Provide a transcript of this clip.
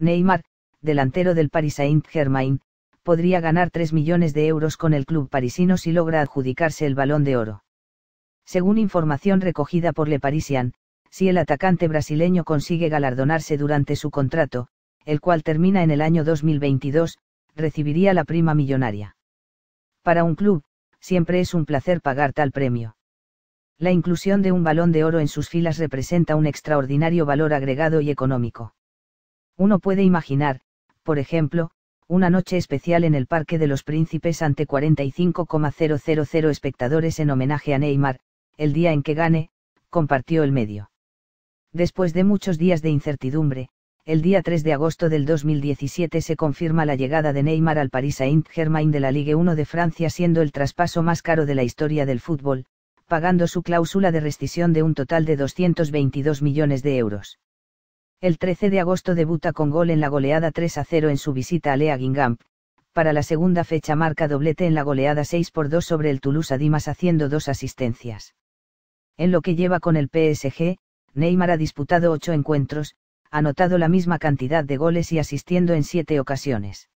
Neymar, delantero del Paris Saint-Germain, podría ganar 3 millones de euros con el club parisino si logra adjudicarse el balón de oro. Según información recogida por Le Parisien, si el atacante brasileño consigue galardonarse durante su contrato, el cual termina en el año 2022, recibiría la prima millonaria. Para un club, siempre es un placer pagar tal premio. La inclusión de un balón de oro en sus filas representa un extraordinario valor agregado y económico. Uno puede imaginar, por ejemplo, una noche especial en el Parque de los Príncipes ante 45,000 espectadores en homenaje a Neymar, el día en que gane, compartió el medio. Después de muchos días de incertidumbre, el día 3 de agosto del 2017 se confirma la llegada de Neymar al Paris Saint-Germain de la Ligue 1 de Francia siendo el traspaso más caro de la historia del fútbol, pagando su cláusula de rescisión de un total de 222 millones de euros. El 13 de agosto debuta con gol en la goleada 3 0 en su visita a Lea Gingamp, para la segunda fecha marca doblete en la goleada 6 por 2 sobre el Toulouse Dimas haciendo dos asistencias. En lo que lleva con el PSG, Neymar ha disputado ocho encuentros, anotado la misma cantidad de goles y asistiendo en siete ocasiones.